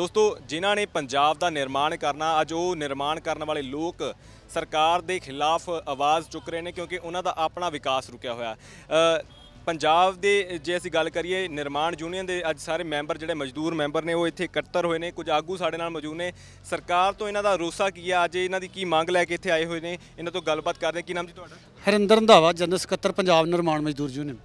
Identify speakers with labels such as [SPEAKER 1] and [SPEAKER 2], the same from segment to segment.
[SPEAKER 1] ਦੋਸਤੋ ਜਿਨ੍ਹਾਂ ਨੇ ਪੰਜਾਬ ਦਾ ਨਿਰਮਾਣ ਕਰਨਾ ਅੱਜ ਉਹ ਨਿਰਮਾਣ ਕਰਨ ਵਾਲੇ ਲੋਕ ਸਰਕਾਰ ਦੇ ਖਿਲਾਫ ਆਵਾਜ਼ ਚੁੱਕ ਰਹੇ ਨੇ ਕਿਉਂਕਿ ਉਹਨਾਂ ਦਾ ਆਪਣਾ ਵਿਕਾਸ ਰੁਕਿਆ ਹੋਇਆ ਪੰਜਾਬ ਦੇ ਜੇ ਅਸੀਂ ਗੱਲ ਕਰੀਏ ਨਿਰਮਾਣ ਯੂਨੀਅਨ ਦੇ ਅੱਜ ਸਾਰੇ ਮੈਂਬਰ ਜਿਹੜੇ ਮਜ਼ਦੂਰ ਮੈਂਬਰ ਨੇ ਉਹ ਇੱਥੇ ਇਕੱਤਰ ਹੋਏ ਨੇ ਕੁਝ ਆਗੂ ਸਾਡੇ ਨਾਲ ਮੌਜੂਦ ਨੇ ਸਰਕਾਰ ਤੋਂ ਇਹਨਾਂ ਦਾ ਰੋਸਾ ਕੀ ਆ ਅੱਜ ਇਹਨਾਂ ਦੀ ਕੀ ਮੰਗ ਲੈ ਕੇ ਇੱਥੇ ਆਏ ਹੋਏ ਨੇ ਇਹਨਾਂ ਤੋਂ ਗੱਲਬਾਤ ਕਰਦੇ ਕੀ ਨਾਮ ਜੀ ਤੁਹਾਡਾ
[SPEAKER 2] ਹਰਿੰਦਰ ਰੰਧਾਵਾ ਜਨਰਲ ਸਕੱਤਰ ਪੰਜਾਬ ਨਿਰਮਾਣ ਮਜ਼ਦੂਰ ਯੂਨੀਅਨ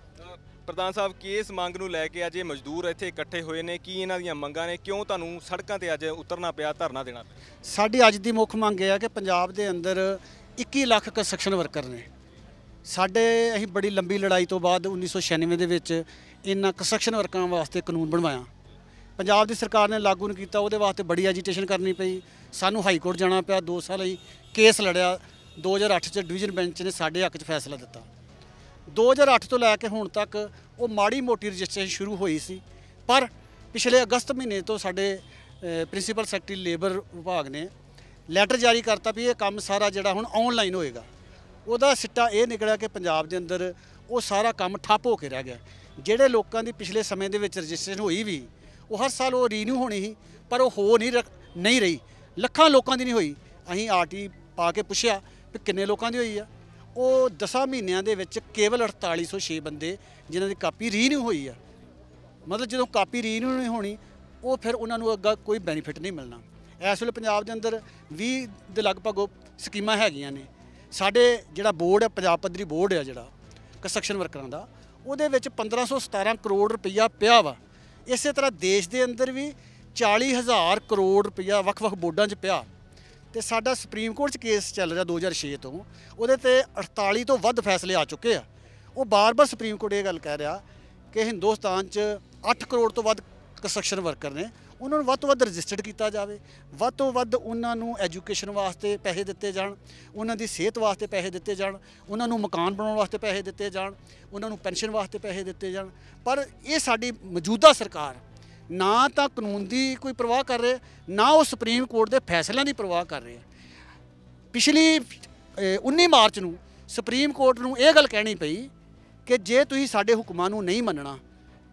[SPEAKER 1] ਪ੍ਰਧਾਨ ਸਾਹਿਬ ਕੀ ਇਸ ਮੰਗ ਨੂੰ ਲੈ ਕੇ ਅੱਜ ਇਹ ਮਜ਼ਦੂਰ ਇੱਥੇ ਇਕੱਠੇ ਹੋਏ ਨੇ ਕੀ ਇਹਨਾਂ ਦੀਆਂ ਮੰਗਾਂ ਨੇ ਕਿਉਂ ਤੁਹਾਨੂੰ ਸੜਕਾਂ ਤੇ ਅੱਜ ਉਤਰਨਾ ਪਿਆ
[SPEAKER 2] ਧਰਨਾ ਦੇਣਾ ਪਿਆ ਸਾਡੀ ਅੱਜ ਦੀ ਮੁੱਖ ਮੰਗ ਇਹ ਹੈ ਕਿ ਪੰਜਾਬ ਦੇ ਅੰਦਰ 21 ਲੱਖ ਕੰਸਟਰਕਸ਼ਨ ਵਰਕਰ ਨੇ ਸਾਡੇ ਅਸੀਂ ਬੜੀ ਲੰਬੀ ਲੜਾਈ ਤੋਂ ਬਾਅਦ 1996 ਦੇ ਵਿੱਚ ਇਹਨਾਂ ਕੰਸਟਰਕਸ਼ਨ ਵਰਕਰਾਂ ਵਾਸਤੇ ਕਾਨੂੰਨ ਬਣਵਾਇਆ ਪੰਜਾਬ ਦੀ ਸਰਕਾਰ ਨੇ ਲਾਗੂ ਨਹੀਂ ਕੀਤਾ ਉਹਦੇ ਵਾਸਤੇ ਬੜੀ ਐਜੀਟੇਸ਼ਨ ਕਰਨੀ ਪਈ ਸਾਨੂੰ ਹਾਈ ਕੋਰਟ ਜਾਣਾ ਪਿਆ 2 ਸਾਲ ਲਈ ਕੇਸ ਲੜਿਆ 2008 ਚ ਡਿਵੀਜ਼ਨ ਬੈਂਚ ਨੇ ਸਾਡੇ ਹੱਕ 'ਚ ਫੈਸਲਾ ਦਿੱਤਾ 2008 ਤੋਂ ਲੈ ਕੇ ਹੁਣ ਤੱਕ ਉਹ ਮਾੜੀ ਮੋਟੀ ਰਜਿਸਟ੍ਰੇਸ਼ਨ ਸ਼ੁਰੂ ਹੋਈ ਸੀ ਪਰ ਪਿਛਲੇ ਅਗਸਤ ਮਹੀਨੇ ਤੋਂ ਸਾਡੇ ਪ੍ਰਿੰਸੀਪਲ ਸੈਕਟਰੀ ਲੇਬਰ ਵਿਭਾਗ ਨੇ ਲੈਟਰ ਜਾਰੀ ਕਰਤਾ ਵੀ ਇਹ ਕੰਮ ਸਾਰਾ ਜਿਹੜਾ ਹੁਣ ਆਨਲਾਈਨ ਹੋਏਗਾ ਉਹਦਾ ਸਿੱਟਾ ਇਹ ਨਿਕਲਿਆ ਕਿ ਪੰਜਾਬ ਦੇ ਅੰਦਰ ਉਹ ਸਾਰਾ ਕੰਮ ਠੱਪ ਹੋ ਕੇ ਰਹਿ ਗਿਆ ਜਿਹੜੇ ਲੋਕਾਂ ਦੀ ਪਿਛਲੇ ਸਮੇਂ ਦੇ ਵਿੱਚ ਰਜਿਸਟ੍ਰੇਸ਼ਨ ਹੋਈ ਵੀ ਉਹ ਹਰ ਸਾਲ ਉਹ ਰੀਨਿਊ ਹੋਣੀ ਸੀ ਪਰ ਉਹ ਹੋ ਨਹੀਂ ਨਹੀਂ ਰਹੀ ਲੱਖਾਂ ਲੋਕਾਂ ਦੀ ਨਹੀਂ ਹੋਈ ਅਸੀਂ ਆਰਟੀ ਪਾ ਕੇ ਪੁੱਛਿਆ ਕਿ ਕਿੰਨੇ ਲੋਕਾਂ ਦੀ ਹੋਈ ਆ ਉਹ 10 ਮਹੀਨਿਆਂ ਦੇ ਵਿੱਚ ਕੇਵਲ 4806 ਬੰਦੇ ਜਿਨ੍ਹਾਂ ਦੀ ਕਾਪੀ ਰੀਨਿਊ ਹੋਈ ਆ ਮਤਲਬ ਜਦੋਂ ਕਾਪੀ ਰੀਨਿਊ ਨਹੀਂ ਹੋਣੀ ਉਹ ਫਿਰ ਉਹਨਾਂ ਨੂੰ ਅੱਗਾ ਕੋਈ ਬੈਨੀਫਿਟ ਨਹੀਂ ਮਿਲਣਾ ਇਸ ਵੇਲੇ ਪੰਜਾਬ ਦੇ ਅੰਦਰ 20 ਦੇ ਲਗਭਗ ਸਕੀਮਾਂ ਹੈਗੀਆਂ ਨੇ ਸਾਡੇ ਜਿਹੜਾ ਬੋਰਡ ਹੈ ਪੰਜਾਬ ਪੱਧਰੀ ਬੋਰਡ ਹੈ ਜਿਹੜਾ ਕੰਸਟਰਕਸ਼ਨ ਵਰਕਰਾਂ ਦਾ ਉਹਦੇ ਵਿੱਚ 1517 ਕਰੋੜ ਰੁਪਈਆ ਪਿਆ ਵਾ ਇਸੇ ਤਰ੍ਹਾਂ ਦੇਸ਼ ਦੇ ਅੰਦਰ ਵੀ 40000 ਕਰੋੜ ਰੁਪਈਆ ਵੱਖ-ਵੱਖ ਬੋਰਡਾਂ 'ਚ ਪਿਆ ਤੇ ਸਾਡਾ ਸੁਪਰੀਮ ਕੋਰਟ 'ਚ ਕੇਸ ਚੱਲ ਰਿਹਾ 2006 ਤੋਂ ਉਹਦੇ ਤੇ 48 ਤੋਂ ਵੱਧ ਫੈਸਲੇ ਆ ਚੁੱਕੇ ਆ ਉਹ ਬਾਰ-ਬਾਰ ਸੁਪਰੀਮ ਕੋਰਟ ਇਹ ਗੱਲ ਕਹਿ ਰਿਹਾ ਕਿ ਹਿੰਦੁਸਤਾਨ 'ਚ 8 ਕਰੋੜ ਤੋਂ ਵੱਧ ਕੰਸਟਰਕਸ਼ਨ ਵਰਕਰ ਨੇ ਉਹਨਾਂ ਨੂੰ ਵੱਧ ਤੋਂ ਵੱਧ ਰਜਿਸਟਰਡ ਕੀਤਾ ਜਾਵੇ ਵੱਧ ਤੋਂ ਵੱਧ ਉਹਨਾਂ ਨੂੰ ਐਜੂਕੇਸ਼ਨ ਵਾਸਤੇ ਪੈਸੇ ਦਿੱਤੇ ਜਾਣ ਉਹਨਾਂ ਦੀ ਸਿਹਤ ਵਾਸਤੇ ਪੈਸੇ ਦਿੱਤੇ ਜਾਣ ਉਹਨਾਂ ਨੂੰ ਮਕਾਨ ਬਣਾਉਣ ਵਾਸਤੇ ਪੈਸੇ ਦਿੱਤੇ ਜਾਣ ਉਹਨਾਂ ਨੂੰ ਪੈਨਸ਼ਨ ਵਾਸਤੇ ਪੈਸੇ ਦਿੱਤੇ ਜਾਣ ਪਰ ਇਹ ਸਾਡੀ ਮੌਜੂਦਾ ਸਰਕਾਰ ਨਾ ਤਾਂ ਕਾਨੂੰਨ ਦੀ ਕੋਈ ਪਰਵਾਹ ਕਰ ਰਹੇ ਨਾ ਉਹ ਸੁਪਰੀਮ ਕੋਰਟ ਦੇ ਫੈਸਲਿਆਂ ਦੀ ਪਰਵਾਹ ਕਰ ਰਹੇ ਪਿਛਲੀ 19 ਮਾਰਚ ਨੂੰ ਸੁਪਰੀਮ ਕੋਰਟ ਨੂੰ ਇਹ ਗੱਲ ਕਹਿਣੀ ਪਈ ਕਿ ਜੇ ਤੁਸੀਂ ਸਾਡੇ ਹੁਕਮਾਂ ਨੂੰ ਨਹੀਂ ਮੰਨਣਾ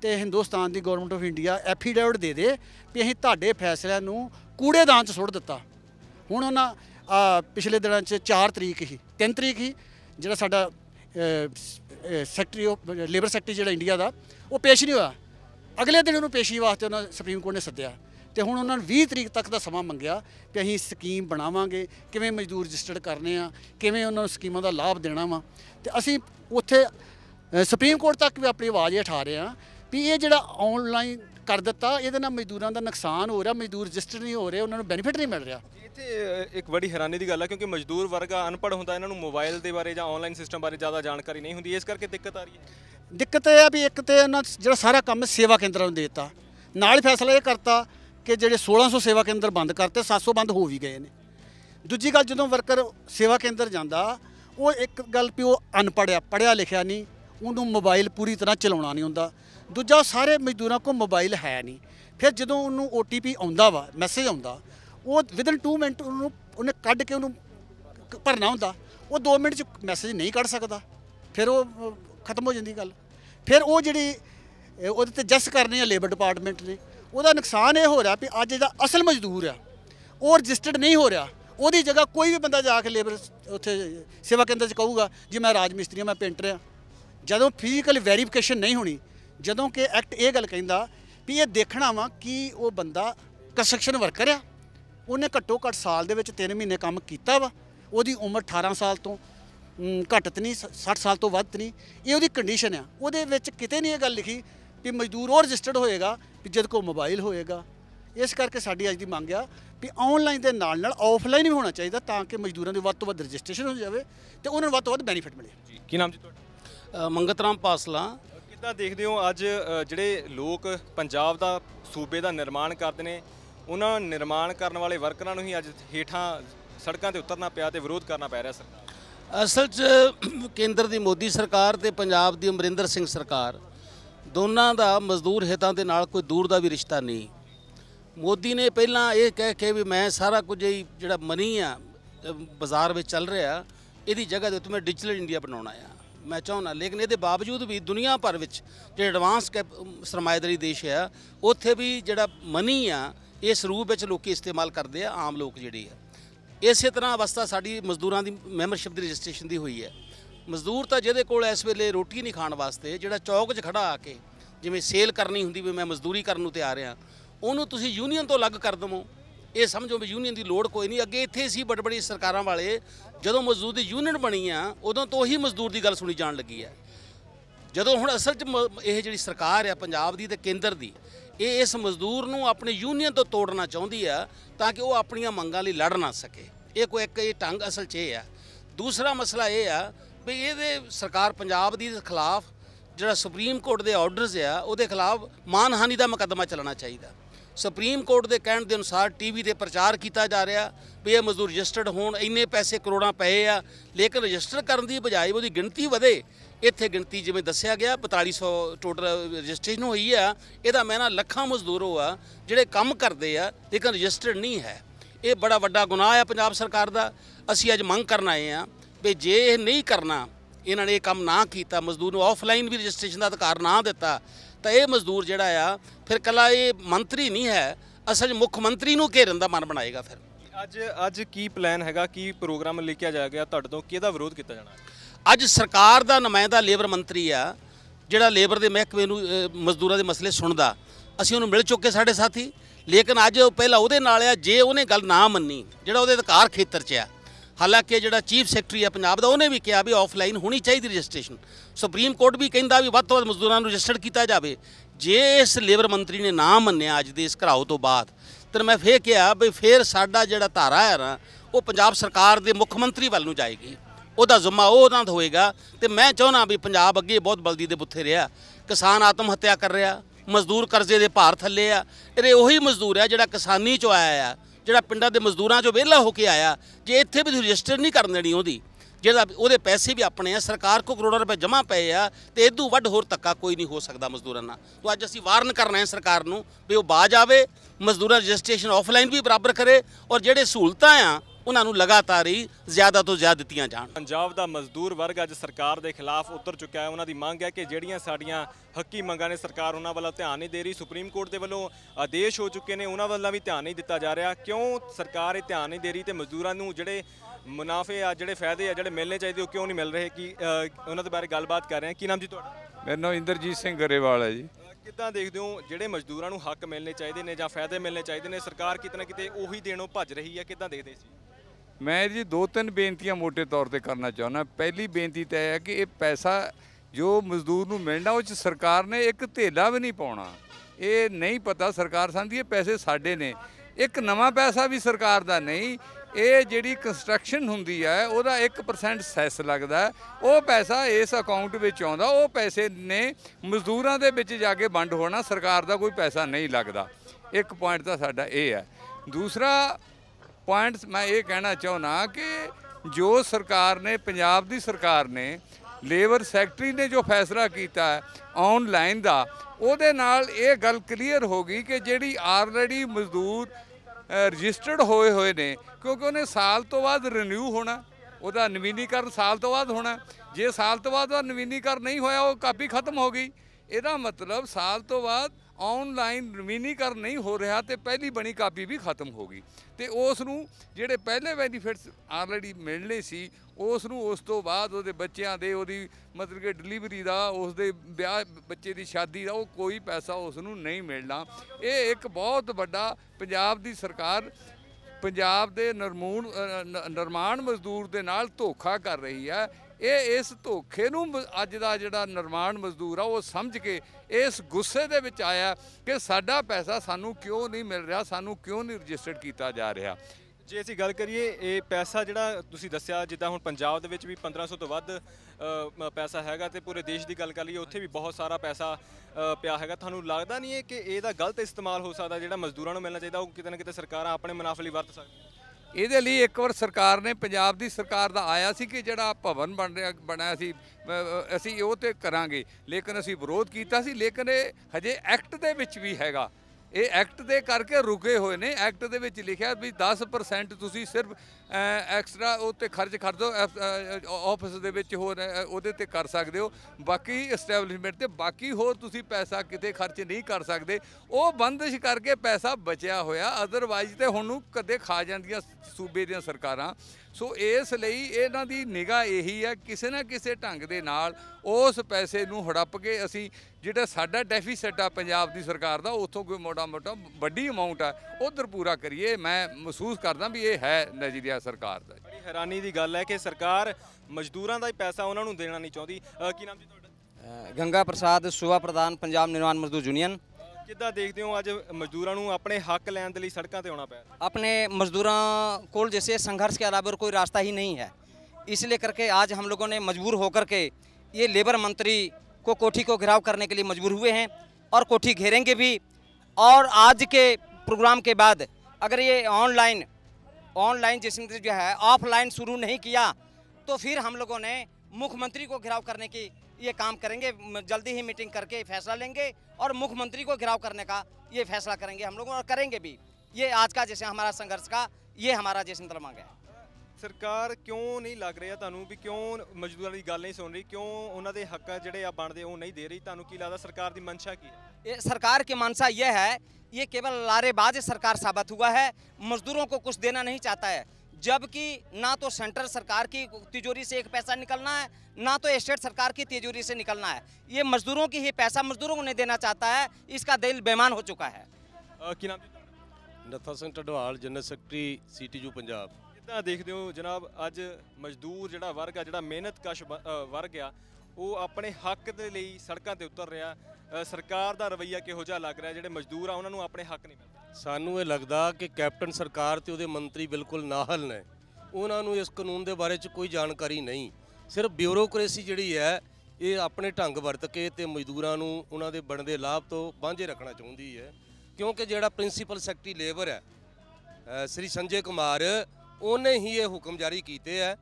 [SPEAKER 2] ਤੇ ਹਿੰਦੁਸਤਾਨ ਦੀ ਗਵਰਨਮੈਂਟ ਆਫ ਇੰਡੀਆ ਐਫੀਡੇਵਿਟ ਦੇ ਦੇ ਵੀ ਅਸੀਂ ਤੁਹਾਡੇ ਫੈਸਲਿਆਂ ਨੂੰ ਕੂੜੇਦਾਨ 'ਚ ਸੁੱਟ ਦਿੱਤਾ ਹੁਣ ਉਹਨਾਂ ਪਿਛਲੇ ਦਿਨਾਂ 'ਚ 4 ਤਰੀਕ ਹੀ 3 ਤਰੀਕ ਹੀ ਜਿਹੜਾ ਸਾਡਾ ਸੈਕਟਰੀ ਆਫ ਲੇਬਰ ਸੈਕਟਰੀ ਜਿਹੜਾ ਇੰਡੀਆ ਦਾ ਉਹ ਪੇਸ਼ ਨਹੀਂ ਹੋਇਆ ਅਗਲੇ ਦਿਨ ਉਹਨੂੰ ਪੇਸ਼ੀ ਵਾਸਤੇ ਉਹਨਾਂ ਸੁਪਰੀਮ ਕੋਰਟ ਨੇ ਸੱਦਿਆ ਤੇ ਹੁਣ ਉਹਨਾਂ ਨੇ 20 ਤਰੀਕ ਤੱਕ ਦਾ ਸਮਾਂ ਮੰਗਿਆ ਕਿ ਅਸੀਂ ਸਕੀਮ ਬਣਾਵਾਂਗੇ ਕਿਵੇਂ ਮਜ਼ਦੂਰ ਰਜਿਸਟਰਡ ਕਰਨੇ ਆ ਕਿਵੇਂ ਉਹਨਾਂ ਨੂੰ ਸਕੀਮਾਂ ਦਾ ਲਾਭ ਦੇਣਾ ਵਾ ਤੇ ਅਸੀਂ ਉੱਥੇ ਸੁਪਰੀਮ ਕੋਰਟ ਤੱਕ ਵੀ ਆਪਣੀ ਆਵਾਜ਼ ਉਠਾ ਰਹੇ ਆ ਵੀ ਇਹ ਜਿਹੜਾ ਆਨਲਾਈਨ ਕਰ ਦਿੱਤਾ ਇਹਦੇ ਨਾਲ ਮਜ਼ਦੂਰਾਂ ਦਾ ਨੁਕਸਾਨ ਹੋ ਰਿਹਾ ਮਜ਼ਦੂਰ ਰਜਿਸਟਰ ਨਹੀਂ ਹੋ ਰਹੇ ਉਹਨਾਂ ਨੂੰ ਬੈਨੀਫਿਟ ਨਹੀਂ ਮਿਲ ਰਿਹਾ
[SPEAKER 1] ਇੱਥੇ ਇੱਕ ਬੜੀ ਹੈਰਾਨੀ ਦੀ ਗੱਲ ਹੈ ਕਿਉਂਕਿ ਮਜ਼ਦੂਰ ਵਰਗ ਅਨਪੜ ਹੁੰਦਾ ਇਹਨਾਂ ਨੂੰ ਮੋਬਾਈਲ ਦੇ ਬਾਰੇ ਜਾਂ ਆਨਲਾਈਨ ਸਿਸਟਮ ਬਾਰੇ ਜ਼ਿਆਦਾ ਜਾਣਕਾਰੀ ਨਹੀਂ ਹੁੰਦੀ ਇਸ ਕਰਕੇ ਦਿੱਕਤ ਆ ਰਹੀ
[SPEAKER 2] ਹੈ ਦਿੱਕਤ ਇਹ ਆ ਵੀ ਇੱਕ ਤੇ ਇਹਨਾਂ ਜਿਹੜਾ ਸਾਰਾ ਕੰਮ ਸੇਵਾ ਕੇਂਦਰਾਂ ਨੂੰ ਦੇਤਾ ਨਾਲ ਫੈਸਲਾ ਇਹ ਕਰਤਾ ਕਿ ਜਿਹੜੇ 1600 ਸੇਵਾ ਕੇਂਦਰ ਬੰਦ ਕਰਤੇ 700 ਬੰਦ ਹੋ ਵੀ ਗਏ ਨੇ ਦੂਜੀ ਗੱਲ ਜਦੋਂ ਵਰਕਰ ਸੇਵਾ ਕੇਂਦਰ ਜਾਂਦਾ ਉਹ ਇੱਕ ਗੱਲ ਵੀ ਉਹ ਅਨਪੜਿਆ ਪੜ੍ਹਿਆ ਲਿਖਿਆ ਨਹੀਂ ਉਹਨੂੰ ਮੋਬਾਈਲ ਪੂਰੀ ਤਰ੍ਹਾਂ ਚਲਾਉਣਾ ਨਹੀਂ ਹੁੰਦਾ ਦੂਜਾ ਸਾਰੇ ਮਜ਼ਦੂਰਾਂ ਕੋਲ ਮੋਬਾਈਲ ਹੈ ਨਹੀਂ ਫਿਰ ਜਦੋਂ ਉਹਨੂੰ OTP ਆਉਂਦਾ ਵਾ ਮੈਸੇਜ ਆਉਂਦਾ ਉਹ ਵਿਦਨ 2 ਮਿੰਟ ਉਹਨੂੰ ਉਹਨੇ ਕੱਢ ਕੇ ਉਹਨੂੰ ਭਰਨਾ ਹੁੰਦਾ ਉਹ 2 ਮਿੰਟ ਚ ਮੈਸੇਜ ਨਹੀਂ ਕੱਢ ਸਕਦਾ ਫਿਰ ਉਹ ਖਤਮ ਹੋ ਜਾਂਦੀ ਗੱਲ ਫਿਰ ਉਹ ਜਿਹੜੀ ਉਹਦੇ ਤੇ ਜਸ ਕਰਨੇ ਆ ਲੇਬਰ ਡਿਪਾਰਟਮੈਂਟ ਨੇ ਉਹਦਾ ਨੁਕਸਾਨ ਇਹ ਹੋ ਰਿਹਾ ਵੀ ਅੱਜ ਜਿਹੜਾ ਅਸਲ ਮਜ਼ਦੂਰ ਆ ਉਹ ਰਜਿਸਟਰਡ ਨਹੀਂ ਹੋ ਰਿਹਾ ਉਹਦੀ ਜਗ੍ਹਾ ਕੋਈ ਵੀ ਬੰਦਾ ਜਾ ਕੇ ਲੇਬਰ ਉੱਥੇ ਸੇਵਾ ਕੇਂਦਰ 'ਚ ਕਹੂਗਾ ਜੀ ਮੈਂ ਰਾਜ ਮਿਸਤਰੀ ਆ ਮੈਂ ਪੇਂਟਰ ਆ ਜਦੋਂ ਫਿਜ਼ੀਕਲ ਵੈਰੀਫਿਕੇਸ਼ਨ ਨਹੀਂ ਹੋਣੀ ਜਦੋਂ ਕਿ ਐਕਟ ਇਹ ਗੱਲ ਕਹਿੰਦਾ ਵੀ ਇਹ ਦੇਖਣਾ ਵਾ ਕਿ ਉਹ ਬੰਦਾ ਕੰਸਟਰਕਸ਼ਨ ਵਰਕਰ ਆ ਉਹਨੇ ਘੱਟੋ ਘੱਟ ਸਾਲ ਦੇ ਵਿੱਚ 3 ਮਹੀਨੇ ਕੰਮ ਕੀਤਾ ਵਾ ਉਹਦੀ ਉਮਰ 18 ਸਾਲ ਤੋਂ ਘੱਟ ਤੇ ਨਹੀਂ 60 ਸਾਲ ਤੋਂ ਵੱਧ ਨਹੀਂ ਇਹ ਉਹਦੀ ਕੰਡੀਸ਼ਨ ਆ ਉਹਦੇ ਵਿੱਚ ਕਿਤੇ ਨਹੀਂ ਇਹ ਗੱਲ ਲਿਖੀ ਕਿ ਮਜ਼ਦੂਰ ਉਹ ਰਜਿਸਟਰਡ ਹੋਏਗਾ ਵੀ ਜਦ ਕੋ ਮੋਬਾਈਲ ਹੋਏਗਾ ਇਸ ਕਰਕੇ ਸਾਡੀ ਅੱਜ ਦੀ ਮੰਗ ਆ ਵੀ ਆਨਲਾਈਨ ਦੇ ਨਾਲ ਨਾਲ ਆਫਲਾਈਨ ਵੀ ਹੋਣਾ ਚਾਹੀਦਾ ਤਾਂ ਕਿ ਮਜ਼ਦੂਰਾਂ ਦੀ ਵੱਧ ਤੋਂ ਵੱਧ ਰਜਿਸਟ੍ਰੇਸ਼ਨ ਹੋ ਜਾਵੇ ਤੇ ਉਹਨਾਂ ਨੂੰ ਵੱਧ ਤੋਂ ਵੱਧ ਬੈਨੀਫਿਟ ਮਿਲੇ ਕੀ ਨਾਮ ਜੀ ਤੁਹਾਡਾ ਮੰਗਤ ਰਾਮ ਪਾਸਲਾ ਤਾਂ ਦੇਖਦੇ ਹੋ ਅੱਜ ਜਿਹੜੇ
[SPEAKER 1] ਲੋਕ ਪੰਜਾਬ ਦਾ ਸੂਬੇ ਦਾ ਨਿਰਮਾਣ ਕਰਦੇ ਨੇ ਉਹਨਾਂ ਨਿਰਮਾਣ ਕਰਨ ਵਾਲੇ ਵਰਕਰਾਂ ਨੂੰ ਹੀ ਅੱਜ ਹੇਠਾਂ ਸੜਕਾਂ ਤੇ ਉਤਰਨਾ ਪਿਆ ਤੇ ਵਿਰੋਧ ਕਰਨਾ ਪੈ ਰਿਹਾ ਸਰਕਾਰ
[SPEAKER 3] ਅਸਲ 'ਚ ਕੇਂਦਰ ਦੀ ਮੋਦੀ ਸਰਕਾਰ ਤੇ ਪੰਜਾਬ ਦੀ ਅਮਰਿੰਦਰ ਸਿੰਘ ਸਰਕਾਰ ਦੋਨਾਂ ਦਾ ਮਜ਼ਦੂਰ ਹਿੱਤਾਂ ਦੇ ਨਾਲ ਕੋਈ ਦੂਰ ਦਾ ਵੀ ਰਿਸ਼ਤਾ ਨਹੀਂ ਮੋਦੀ ਨੇ ਪਹਿਲਾਂ ਇਹ ਕਹਿ ਕੇ ਵੀ ਮੈਂ ਸਾਰਾ ਕੁਝ ਜਿਹੜਾ ਮਨੀ ਆ ਬਾਜ਼ਾਰ ਵਿੱਚ ਚੱਲ ਰਿਹਾ ਇਹਦੀ ਜਗ੍ਹਾ ਦੇ ਉੱਤੇ ਮੈਂ ਡਿਜੀਟਲ ਇੰਡੀਆ ਬਣਾਉਣਾ ਆ ਮੈਂ ਚਾਹੁੰਦਾ ਲੇਕਿਨ ਇਹਦੇ ਬਾਵਜੂਦ ਵੀ ਦੁਨੀਆ ਭਰ ਵਿੱਚ ਜਿਹੜਾ ਐਡਵਾਂਸ ਸਰਮਾਇਦਾਰੀ ਦੇਸ਼ ਹੈ ਉੱਥੇ ਵੀ ਜਿਹੜਾ ਮਨੀ ਆ ਇਸ ਰੂਪ ਵਿੱਚ ਲੋਕੀ ਇਸਤੇਮਾਲ ਕਰਦੇ ਆ ਆਮ ਲੋਕ ਜਿਹੜੇ ਆ ਇਸੇ ਤਰ੍ਹਾਂ ਅਵਸਥਾ ਸਾਡੀ ਮਜ਼ਦੂਰਾਂ ਦੀ ਮੈਂਬਰਸ਼ਿਪ ਦੀ ਰਜਿਸਟ੍ਰੇਸ਼ਨ ਦੀ ਹੋਈ ਹੈ ਮਜ਼ਦੂਰ ਤਾਂ ਜਿਹਦੇ ਕੋਲ ਇਸ ਵੇਲੇ ਰੋਟੀ ਨਹੀਂ ਖਾਣ ਵਾਸਤੇ ਜਿਹੜਾ ਚੌਕ 'ਚ ਖੜਾ ਆ ਕੇ ਜਿਵੇਂ ਸੇਲ ਕਰਨੀ ਹੁੰਦੀ ਵੀ ਮੈਂ ਮਜ਼ਦੂਰੀ ਕਰਨ ਨੂੰ ਤਿਆਰ ਆ ਉਹਨੂੰ ਤੁਸੀਂ ਯੂਨੀਅਨ ਤੋਂ ਅਲੱਗ ਕਰ ਦਵੋ ਇਹ ਸਮਝੋ ਵੀ ਯੂਨੀਅਨ ਦੀ ਲੋੜ ਕੋਈ ਨਹੀਂ ਅੱਗੇ ਇੱਥੇ ਸੀ ਬੜਬੜੀ ਸਰਕਾਰਾਂ ਵਾਲੇ ਜਦੋਂ ਮਜ਼ਦੂਰ ਦੀ ਯੂਨੀਅਨ ਬਣੀ ਆ ਉਦੋਂ ਤੋਂ ਹੀ ਮਜ਼ਦੂਰ ਦੀ ਗੱਲ ਸੁਣੀ ਜਾਣ ਲੱਗੀ ਆ ਜਦੋਂ ਹੁਣ ਅਸਲ 'ਚ ਇਹ ਜਿਹੜੀ ਸਰਕਾਰ ਆ ਪੰਜਾਬ ਦੀ ਤੇ ਕੇਂਦਰ ਦੀ ਇਹ ਇਸ ਮਜ਼ਦੂਰ ਨੂੰ ਆਪਣੇ ਯੂਨੀਅਨ ਤੋਂ ਤੋੜਨਾ ਚਾਹੁੰਦੀ ਆ ਤਾਂ ਕਿ ਉਹ ਆਪਣੀਆਂ ਮੰਗਾਂ ਲਈ ਲੜ ਨਾ ਸਕੇ ਇਹ ਕੋਈ ਇੱਕ ਇਹ ਢੰਗ ਅਸਲ 'ਚ ਇਹ ਆ ਦੂਸਰਾ ਮਸਲਾ ਇਹ ਆ ਵੀ ਇਹਦੇ ਸਰਕਾਰ ਪੰਜਾਬ ਦੀ ਦੇ ਖਿਲਾਫ ਜਿਹੜਾ ਸੁਪਰੀਮ ਕੋਰਟ ਦੇ ਆਰਡਰਸ ਆ ਉਹਦੇ ਖਿਲਾਫ ਮਾਨਹਾਨੀ ਦਾ ਮੁਕੱਦਮਾ ਚੱਲਣਾ ਚਾਹੀਦਾ ਸੁਪਰੀਮ ਕੋਰਟ ਦੇ ਕਹਿਣ ਦੇ ਅਨੁਸਾਰ ਟੀਵੀ ਤੇ ਪ੍ਰਚਾਰ ਕੀਤਾ ਜਾ ਰਿਹਾ ਵੀ ਇਹ ਮਜ਼ਦੂਰ ਰਜਿਸਟਰਡ ਹੋਣ ਇੰਨੇ ਪੈਸੇ ਕਰੋੜਾਂ ਪਏ ਆ ਲੇਕਿਨ ਰਜਿਸਟਰ ਕਰਨ ਦੀ ਬਜਾਏ ਉਹਦੀ ਗਿਣਤੀ ਵਧੇ ਇੱਥੇ ਗਿਣਤੀ ਜਿਵੇਂ ਦੱਸਿਆ ਗਿਆ 4500 ਟੋਟਲ ਰਜਿਸਟ੍ਰੇਸ਼ਨ ਹੋਈ ਆ ਇਹਦਾ ਮੈਨਾ ਲੱਖਾਂ ਮਜ਼ਦੂਰ ਆ ਜਿਹੜੇ ਕੰਮ ਕਰਦੇ ਆ ਲੇਕਿਨ ਰਜਿਸਟਰਡ ਨਹੀਂ ਹੈ ਇਹ ਬੜਾ ਵੱਡਾ ਗੁਨਾਹ ਆ ਪੰਜਾਬ ਸਰਕਾਰ ਦਾ ਅਸੀਂ ਅੱਜ ਮੰਗ ਕਰਨ ਆਏ ਆ ਵੀ ਜੇ ਇਹ ਨਹੀਂ ਕਰਨਾ ਇਹਨਾਂ ਨੇ ਇਹ ਕੰਮ ਨਾ ਕੀਤਾ ਮਜ਼ਦੂਰ ਨੂੰ ਆਫਲਾਈਨ ਵੀ ਰਜਿਸਟ੍ਰੇਸ਼ਨ ਦਾ ਅਧਿਕਾਰ ਨਾ ਦਿੱਤਾ ਤਾਂ ਇਹ ਮਜ਼ਦੂਰ ਜਿਹੜਾ ਆ ਫਿਰ ਕੱਲਾ ਇਹ ਮੰਤਰੀ ਨਹੀਂ ਹੈ ਅਸਲ ਮੁੱਖ ਮੰਤਰੀ ਨੂੰ ਘੇਰਨ ਦਾ ਮਨ ਬਣਾਏਗਾ ਫਿਰ ਅੱਜ ਅੱਜ ਕੀ ਪਲਾਨ ਹੈਗਾ ਕੀ ਪ੍ਰੋਗਰਾਮ ਲਿਖਿਆ ਜਾ ਗਿਆ ਤੁਹਾਡੇ ਤੋਂ ਕਿਹਦਾ ਵਿਰੋਧ ਕੀਤਾ ਜਾਣਾ ਅੱਜ ਸਰਕਾਰ ਦਾ ਨੁਮਾਇੰਦਾ ਲੇਬਰ ਮੰਤਰੀ ਆ ਜਿਹੜਾ ਲੇਬਰ ਦੇ ਮਹਿਕਮੇ ਨੂੰ ਮਜ਼ਦੂਰਾਂ ਦੇ ਮਸਲੇ ਸੁਣਦਾ ਅਸੀਂ ਉਹਨੂੰ ਮਿਲ ਚੁੱਕੇ ਸਾਡੇ ਸਾਥੀ ਲੇਕਿਨ ਅੱਜ ਪਹਿਲਾਂ ਉਹਦੇ ਨਾਲ ਆ ਜੇ ਉਹਨੇ ਗੱਲ ਨਾ ਮੰਨੀ ਜਿਹੜਾ ਉਹਦੇ ਅਧਿਕਾਰ ਖੇਤਰ 'ਚ ਆ ਹਾਲਾਂਕਿ ਜਿਹੜਾ ਚੀਫ ਸੈਕਟਰੀ ਆ ਪੰਜਾਬ ਦਾ ਉਹਨੇ ਵੀ ਕਿਹਾ ਵੀ ਆਫਲਾਈਨ ਹੋਣੀ ਚਾਹੀਦੀ ਰਜਿਸਟ੍ਰੇਸ਼ਨ ਸੁਪਰੀਮ ਕੋਰਟ ਵੀ ਕਹਿੰਦਾ ਵੀ ਵੱਧ ਤੋਂ ਵੱਧ ਮਜ਼ਦੂਰਾਂ ਨੂੰ ਰਜਿਸਟਰ ਕੀਤਾ ਜਾਵੇ ਜੇ ਇਸ ਲੇਬਰ ਮੰਤਰੀ ਨੇ ਨਾ ਮੰਨਿਆ ਅੱਜ ਦੇ ਇਸ ਘਰਾਓ ਤੋਂ ਬਾਅਦ ਤਾਂ ਮੈਂ ਫੇਰ ਕਿਹਾ ਵੀ ਫੇਰ ਸਾਡਾ ਜਿਹੜਾ ਧਾਰਾ ਹੈ ਨਾ ਉਹ ਪੰਜਾਬ ਸਰਕਾਰ ਦੇ ਮੁੱਖ ਮੰਤਰੀ ਵੱਲ ਨੂੰ ਜਾਏਗੀ ਉਹਦਾ ਜ਼ਮਾ ਉਹ ਉਹਨਾਂ ਦਾ ਹੋਏਗਾ ਤੇ ਮੈਂ ਚਾਹੁੰਦਾ ਵੀ ਪੰਜਾਬ ਅੱਗੇ ਬਹੁਤ ਬਲਦੀ ਦੇ ਬੁੱਥੇ ਰਿਹਾ ਕਿਸਾਨ ਆਤਮ ਹੱਤਿਆ ਕਰ ਰਿਹਾ ਮਜ਼ਦੂਰ ਕਰਜ਼ੇ ਦੇ ਭਾਰ ਥੱਲੇ ਆ ਇਹ ਉਹੀ ਮਜ਼ਦੂਰ ਆ ਜਿਹੜਾ ਕਿਸਾਨੀ ਚੋਂ ਆਇਆ ਆ ਜਿਹੜਾ ਪਿੰਡਾਂ ਦੇ ਮਜ਼ਦੂਰਾਂ ਚੋਂ ਵਿਹਲਾ ਹੋ ਕੇ ਆਇਆ ਜੇ ਇੱਥੇ ਵੀ ਰਜਿਸਟਰ ਨਹੀਂ ਕਰਨ ਦੇਣੀ ਉਹਦੀ ਜਿਹੜਾ ਉਹਦੇ ਪੈਸੇ ਵੀ ਆਪਣੇ ਆ ਸਰਕਾਰ ਕੋ ਕਰੋੜਾਂ ਰੁਪਏ ਜਮ੍ਹਾਂ ਪਏ ਆ ਤੇ ਇਦੋਂ ਵੱਡ ਹੋਰ ਤੱਕਾ ਕੋਈ ਨਹੀਂ ਹੋ ਸਕਦਾ ਮਜ਼ਦੂਰਾਂ ਨਾਲ ਤੋਂ ਅੱਜ ਅਸੀਂ ਵਾਰਨ ਕਰਨਾ ਹੈ ਸਰਕਾਰ ਨੂੰ ਵੀ ਉਹ ਬਾਜ ਆਵੇ ਮਜ਼ਦੂਰਾਂ ਰਜਿਸਟ੍ਰੇਸ਼ਨ ਆਫਲਾਈਨ ਵੀ ਬਰਾਬਰ ਕਰੇ ਔਰ ਜਿਹੜੇ ਸਹੂਲਤਾਂ ਆ ਉਹਨਾਂ ਨੂੰ ਲਗਾਤਾਰ ਹੀ ਜ਼ਿਆਦਾ ਤੋਂ ਜ਼ਿਆਦਾ ਦਿੱਤੀਆਂ ਜਾਣ ਪੰਜਾਬ ਦਾ ਮਜ਼ਦੂਰ
[SPEAKER 1] ਵਰਗ ਅੱਜ ਸਰਕਾਰ ਦੇ ਖਿਲਾਫ ਉਤਰ ਚੁੱਕਿਆ ਹੈ ਉਹਨਾਂ ਦੀ ਮੰਗ ਹੈ ਕਿ ਜਿਹੜੀਆਂ ਸਾਡੀਆਂ ਹੱਕੀ ਮੰਗਾਂ ਨੇ ਸਰਕਾਰ ਉਹਨਾਂ ਵੱਲ ਧਿਆਨ ਨਹੀਂ ਦੇ ਰਹੀ ਸੁਪਰੀਮ ਕੋਰਟ ਦੇ ਵੱਲੋਂ ਆਦੇਸ਼ ਹੋ ਚੁੱਕੇ ਨੇ ਉਹਨਾਂ ਵੱਲੋਂ ਵੀ ਧਿਆਨ ਨਹੀਂ ਦਿੱਤਾ ਜਾ ਰਿਹਾ ਕਿਉਂ ਸਰਕਾਰ ਇਹ ਧਿਆਨ ਨਹੀਂ ਦੇ ਰਹੀ ਤੇ ਮਜ਼ਦੂਰਾਂ ਨੂੰ ਜਿਹੜੇ ਮੁਨਾਫੇ ਆ ਜਿਹੜੇ ਫਾਇਦੇ ਆ ਜਿਹੜੇ ਮਿਲਨੇ ਚਾਹੀਦੇ ਉਹ ਕਿਉਂ ਨਹੀਂ ਮਿਲ ਰਹੇ ਕਿ ਉਹਨਾਂ ਦੇ ਬਾਰੇ ਗੱਲਬਾਤ ਕਰ ਰਹੇ ਹਾਂ ਕੀ ਨਾਮ ਜੀ ਤੁਹਾਡਾ
[SPEAKER 4] ਮੇਰਾ ਨਾਮ ਇੰਦਰਜੀਤ ਸਿੰਘ ਗਰੇਵਾਲ ਹੈ ਜੀ
[SPEAKER 1] ਕਿੱਦਾਂ ਦੇਖਦੇ ਹੋ ਜਿਹੜੇ ਮਜ਼ਦੂਰਾਂ ਨੂੰ ਹੱਕ ਮਿਲਨੇ ਚਾਹੀਦੇ ਨੇ ਜਾਂ ਫਾਇਦੇ ਮਿਲਨੇ ਚਾਹੀਦੇ ਨੇ ਸਰਕਾਰ ਕਿਤਨਾ ਕਿਤੇ ਉਹੀ ਦੇਣੋਂ ਭੱਜ ਰਹੀ ਹੈ ਕਿੱਦਾਂ ਦੇਖਦੇ ਸੀ
[SPEAKER 4] ਮੈਂ ਜੀ ਦੋ ਤਿੰਨ ਬੇਨਤੀਆਂ ਮੋٹے ਤੌਰ ਤੇ ਕਰਨਾ ਚਾਹੁੰਦਾ ਪਹਿਲੀ ਬੇਨਤੀ ਤਾਂ ਇਹ ਹੈ ਕਿ ਇਹ ਪੈਸਾ ਜੋ ਮਜ਼ਦੂਰ ਨੂੰ ਮਿਲਣਾ ਉਹ ਚ ਸਰਕਾਰ ਨੇ ਇੱਕ ਥੇਲਾ ਵੀ ਨਹੀਂ ਪਾਉਣਾ ਇਹ ਨਹੀਂ ਪਤਾ ਸਰਕਾਰ ਸੰਧੀ ਇਹ ਪੈਸੇ ਸਾਡੇ ਨੇ ਇੱਕ ਨਵਾਂ ਪੈਸਾ ਵੀ ਸਰਕਾਰ ਦਾ ਨਹੀਂ ਇਹ ਜਿਹੜੀ ਕੰਸਟਰਕਸ਼ਨ ਹੁੰਦੀ ਹੈ ਉਹਦਾ 1% ਸੈਸ ਲੱਗਦਾ ਉਹ ਪੈਸਾ ਇਸ ਅਕਾਊਂਟ ਵਿੱਚ ਆਉਂਦਾ ਉਹ ਪੈਸੇ ਨੇ ਮਜ਼ਦੂਰਾਂ ਦੇ ਵਿੱਚ ਜਾ ਕੇ ਵੰਡ ਹੋਣਾ ਸਰਕਾਰ ਦਾ ਕੋਈ ਪੈਸਾ ਨਹੀਂ ਲੱਗਦਾ ਇੱਕ ਪੁਆਇੰਟ ਤਾਂ ਸਾਡਾ ਇਹ ਹੈ ਦੂਸਰਾ ਪੁਆਇੰਟਸ ਮੈਂ ਇਹ ਕਹਿਣਾ ਚਾਹੁੰਨਾ ਕਿ ਜੋ ਸਰਕਾਰ ਨੇ ਪੰਜਾਬ ਦੀ ਸਰਕਾਰ ਨੇ ਲੇਬਰ ਸੈਕਟਰੀ ਨੇ ਜੋ ਫੈਸਲਾ ਕੀਤਾ ਹੈ ਆਨਲਾਈਨ ਦਾ ਉਹਦੇ ਨਾਲ ਇਹ ਗੱਲ ਕਲੀਅਰ ਹੋ ਗਈ ਕਿ ਜਿਹੜੀ ਆਲਰੇਡੀ ਮਜ਼ਦੂਰ ਰਜਿਸਟਰਡ ਹੋਏ ਹੋਏ ਨੇ ਕਿਉਂਕਿ ਉਹਨੇ ਸਾਲ ਤੋਂ ਬਾਅਦ ਰੀਨਿਊ ਹੋਣਾ ਉਹਦਾ ਨਵੀਨੀਕਰਨ ਸਾਲ ਤੋਂ ਬਾਅਦ ਹੋਣਾ ਜੇ ਸਾਲ ਤੋਂ ਬਾਅਦ ਉਹ ਨਵੀਨੀਕਰਨ ਨਹੀਂ ਹੋਇਆ ਉਹ ਕਾਪੀ ਖਤਮ ਹੋ ਗਈ ਇਹਦਾ ਮਤਲਬ ਸਾਲ ਤੋਂ ਬਾਅਦ ਆਨਲਾਈਨ ਰਵੀਨੀਕਰਨ ਨਹੀਂ ਹੋ ਰਿਹਾ ਤੇ ਪਹਿਲੀ ਬਣੀ ਕਾਪੀ ਵੀ ਖਤਮ ਹੋ ਗਈ ਤੇ ਉਸ ਨੂੰ ਜਿਹੜੇ ਪਹਿਲੇ ਬੈਨੀਫਿਟਸ ਆਲਰੇਡੀ ਮਿਲਣੇ ਸੀ ਉਸ ਨੂੰ ਉਸ ਤੋਂ ਬਾਅਦ ਉਹਦੇ ਬੱਚਿਆਂ ਦੇ ਉਹਦੀ ਮਤਲਬ ਕਿ ਡਿਲੀਵਰੀ ਦਾ ਉਸ ਦੇ ਵਿਆਹ ਬੱਚੇ ਦੀ ਸ਼ਾਦੀ ਦਾ ਉਹ ਕੋਈ ਪੈਸਾ ਉਸ ਨੂੰ ਨਹੀਂ ਮਿਲਣਾ ਇਹ ਇੱਕ ਬਹੁਤ ਵੱਡਾ ਪੰਜਾਬ ਦੀ ਸਰਕਾਰ ਪੰਜਾਬ ਦੇ ਨਿਰਮੂਣ ਨਿਰਮਾਣ ਮਜ਼ਦੂਰ ਦੇ ਨਾਲ ਧੋਖਾ ਕਰ ਰਹੀ ਹੈ ਇਹ ਇਸ ਧੋਖੇ ਨੂੰ ਅੱਜ ਦਾ ਜਿਹੜਾ ਨਿਰਮਾਣ ਮਜ਼ਦੂਰ ਆ ਉਹ ਸਮਝ ਕੇ ਇਸ ਗੁੱਸੇ ਦੇ ਵਿੱਚ ਆਇਆ ਕਿ ਸਾਡਾ ਪੈਸਾ ਸਾਨੂੰ ਕਿਉਂ ਨਹੀਂ ਮਿਲ ਰਿਹਾ ਸਾਨੂੰ ਕਿਉਂ ਨਹੀਂ ਰਜਿਸਟਰਡ ਕੀਤਾ ਜਾ ਰਿਹਾ ਜੇ ਅਸੀਂ ਗੱਲ ਕਰੀਏ ਇਹ ਪੈਸਾ ਜਿਹੜਾ ਤੁਸੀਂ ਦੱਸਿਆ ਜਿੱਦਾਂ ਹੁਣ ਪੰਜਾਬ ਦੇ ਵਿੱਚ ਵੀ 1500 ਤੋਂ ਵੱਧ
[SPEAKER 1] ਪੈਸਾ ਹੈਗਾ ਤੇ ਪੂਰੇ ਦੇਸ਼ ਦੀ ਗੱਲ ਕਰ ਲਈਏ ਉੱਥੇ ਵੀ ਬਹੁਤ ਸਾਰਾ ਪੈਸਾ ਪਿਆ ਹੈਗਾ ਤੁਹਾਨੂੰ ਲੱਗਦਾ ਨਹੀਂ ਹੈ ਕਿ ਇਹਦਾ ਗਲਤ ਇਸਤੇਮਾਲ ਹੋ ਸਕਦਾ ਜਿਹੜਾ ਮਜ਼ਦੂਰਾਂ ਨੂੰ ਮਿਲਣਾ ਚਾਹੀਦਾ ਉਹ ਕਿਤੇ ਨਾ ਕਿਤੇ ਸਰਕਾਰਾਂ ਆਪਣੇ ਮੁਨਾਫੇ ਲਈ ਵਰਤ
[SPEAKER 4] ਸਕਦੀਆਂ ਇਹਦੇ ਲਈ ਇੱਕ ਵਾਰ ਸਰਕਾਰ ਨੇ ਪੰਜਾਬ ਦੀ ਸਰਕਾਰ ਦਾ ਆਇਆ ਸੀ ਕਿ ਜਿਹੜਾ ਭਵਨ ਬਣ ਰਿਹਾ ਬਣਾਇਆ ਸੀ ਅਸੀਂ ਉਹ ਤੇ ਕਰਾਂਗੇ ਲੇਕਿਨ ਅਸੀਂ ਵਿਰੋਧ ਕੀਤਾ ਸੀ ਲੇਕਿਨ ਇਹ ਹਜੇ ਐਕਟ ਦੇ ਵਿੱਚ ਵੀ ਹੈਗਾ ਇਹ ਐਕਟ ਦੇ ਕਰਕੇ ਰੁਕੇ ਹੋਏ ਨੇ ਐਕਟ ਦੇ ਵਿੱਚ ਲਿਖਿਆ ਵੀ 10% ਤੁਸੀਂ ਸਿਰਫ ਐਕਸਟਰਾ ਉਹ ਤੇ ਖਰਚ ਕਰ ਦਿਓ ਆਫਿਸ ਦੇ ਵਿੱਚ ਹੋਰ ਉਹਦੇ ਤੇ ਕਰ ਸਕਦੇ ਹੋ ਬਾਕੀ ਐਸਟੈਬਲਿਸ਼ਮੈਂਟ ਤੇ ਬਾਕੀ ਹੋਰ ਤੁਸੀਂ ਪੈਸਾ ਕਿਤੇ ਖਰਚ ਨਹੀਂ ਕਰ ਸਕਦੇ ਉਹ ਬੰਦਿਸ਼ ਕਰਕੇ ਪੈਸਾ ਬਚਿਆ ਹੋਇਆ ਅਦਰਵਾਈਜ਼ ਤੇ ਹੁਣ ਨੂੰ ਕਦੇ ਖਾ ਜਾਂਦੀਆਂ ਸੂਬੇ ਦੀਆਂ ਸਰਕਾਰਾਂ ਸੋ ਇਸ ਲਈ ਇਹਨਾਂ ਦੀ ਨਿਗਾਹ ਇਹੀ ਹੈ ਕਿਸੇ ਨਾ ਕਿਸੇ ਢੰਗ ਦੇ ਨਾਲ ਉਸ ਪੈਸੇ ਨੂੰ ਹੜੱਪ ਕੇ ਅਸੀਂ ਜਿਹੜਾ ਸਾਡਾ ਡੈਫੀਸਿਟ ਆ ਪੰਜਾਬ ਦੀ ਸਰਕਾਰ ਦਾ ਉਥੋਂ ਕੋਈ ਮੋਟਾ ਮੋਟਾ ਵੱਡੀ ਅਮਾਉਂਟ ਆ ਉਧਰ ਪੂਰਾ ਕਰੀਏ ਮੈਂ ਮਹਿਸੂਸ ਕਰਦਾ ਵੀ ਇਹ ਹੈ ਨਜ਼ਰੀਆ ਸਰਕਾਰ ਦਾ ਬੜੀ ਹੈਰਾਨੀ ਦੀ ਗੱਲ ਹੈ ਕਿ ਸਰਕਾਰ ਮਜ਼ਦੂਰਾਂ ਦਾ ਹੀ
[SPEAKER 1] ਪੈਸਾ ਉਹਨਾਂ ਨੂੰ ਦੇਣਾ ਨਹੀਂ ਚਾਹੁੰਦੀ ਅ, ਕੀ ਨਾਮ ਜੀ
[SPEAKER 5] ਤੁਹਾਡਾ ਗੰਗਾ ਪ੍ਰਸਾਦ ਸੂਬਾ ਪ੍ਰਧਾਨ ਪੰਜਾਬ ਨਿਰਮਾਣ ਮਜ਼ਦੂਰ ਯੂਨੀਅਨ ਅ,
[SPEAKER 1] ਕਿੱਦਾਂ ਦੇਖਦੇ ਹੋ ਅੱਜ ਮਜ਼ਦੂਰਾਂ ਨੂੰ ਆਪਣੇ ਹੱਕ ਲੈਣ ਦੇ ਲਈ ਸੜਕਾਂ ਤੇ ਆਉਣਾ ਪੈ
[SPEAKER 5] ਰਿਹਾ अपने मजदूरों को जैसे संघर्ष के अलावा और कोई रास्ता ही नहीं है इसलिए करके आज हम लोगों ने मजबूर होकर के ये लेबर मंत्री को कोठी को घेराव करने के लिए मजबूर हुए हैं और कोठी घेरेंगे भी और आज के प्रोग्राम के बाद अगर ये ऑनलाइन ऑनलाइन जैसे जो है ऑफलाइन शुरू नहीं किया तो फिर हम लोगों ने मुख्यमंत्री को घिराव करने की ये काम करेंगे जल्दी ही मीटिंग करके फैसला लेंगे और मुख्यमंत्री को घिराव करने का ये फैसला करेंगे हम लोग और करेंगे भी ये आज का जैसे हमारा संघर्ष का ये हमारा जैसे मांग है
[SPEAKER 1] ਸਰਕਾਰ ਕਿਉਂ ਨਹੀਂ ਲੱਗ ਰਿਹਾ ਤੁਹਾਨੂੰ ਵੀ ਕਿਉਂ ਮਜ਼ਦੂਰਾਂ ਦੀ ਗੱਲ ਨਹੀਂ ਸੁਣ ਰਹੀ ਕਿਉਂ ਉਹਨਾਂ ਦੇ ਹੱਕ ਜਿਹੜੇ ਆ ਬਣਦੇ ਉਹ ਨਹੀਂ ਦੇ ਰਹੀ ਤੁਹਾਨੂੰ ਕੀ ਲੱਗਦਾ ਸਰਕਾਰ ਦੀ ਮਨਸ਼ਾ ਕੀ ਹੈ
[SPEAKER 5] ये सरकार की मानसा यह है ये केवल लारेबाज सरकार साबित हुआ है मजदूरों को कुछ देना नहीं चाहता है जबकि ना तो सेंट्रल सरकार की तिजोरी से एक पैसा निकलना है ना तो स्टेट सरकार की तिजोरी से निकलना है ये मजदूरों की ही पैसा मजदूरों को नहीं देना चाहता है इसका दिल बेमान हो चुका है
[SPEAKER 6] ਅ, ਕੀ ਨਾਮ ਜੀ ਤੁਹਾਡਾ? Nattha Singh Dhadwal general secretary CTU Punjab
[SPEAKER 1] ਕਿੱਦਾਂ ਦੇਖਦੇ ਹੋ ਜਨਾਬ ਅੱਜ ਮਜ਼ਦੂਰ ਜਿਹੜਾ ਵਰਗ ਆ ਜਿਹੜਾ ਮਿਹਨਤਕਸ਼ ਵਰਗ ਆ ਉਹ ਆਪਣੇ ਹੱਕ ਦੇ ਲਈ ਸੜਕਾਂ ਤੇ ਉਤਰ ਰਿਹਾ ਸਰਕਾਰ ਦਾ ਰਵਈਆ ਕਿਹੋ ਜਿਹਾ ਲੱਗ ਰਿਹਾ ਜਿਹੜੇ ਮਜ਼ਦੂਰ ਆ ਉਹਨਾਂ ਨੂੰ ਆਪਣੇ ਹੱਕ ਨਹੀਂ
[SPEAKER 6] ਮਿਲਦੇ ਸਾਨੂੰ ਇਹ ਲੱਗਦਾ ਕਿ ਕੈਪਟਨ ਸਰਕਾਰ ਤੇ ਉਹਦੇ ਮੰਤਰੀ ਬਿਲਕੁਲ ਨਾਹਲ ਨੇ ਉਹਨਾਂ ਨੂੰ ਇਸ ਕਾਨੂੰਨ ਦੇ ਬਾਰੇ ਚ ਕੋਈ ਜਾਣਕਾਰੀ ਨਹੀਂ ਸਿਰਫ ਬਿਊਰੋਕ੍ਰੇਸੀ ਜਿਹੜੀ ਹੈ ਇਹ ਆਪਣੇ ਢੰਗ ਵਰਤ ਕੇ ਤੇ ਮਜ਼ਦੂਰਾਂ ਨੂੰ ਉਹਨਾਂ ਦੇ ਬਣਦੇ ਲਾਭ ਤੋਂ ਬਾਂਝੇ ਰੱਖਣਾ ਚਾਹੁੰਦੀ ਹੈ ਕਿਉਂਕਿ ਜਿਹੜਾ ਪ੍ਰਿੰਸੀਪਲ ਸੈਕਟਰੀ ਲੇਬਰ ਹੈ ਸ੍ਰੀ ਸੰਜੇ ਕੁਮਾਰ ਉਹਨੇ ਹੀ ਇਹ ਹੁਕਮ ਜਾਰੀ ਕੀਤੇ ਆ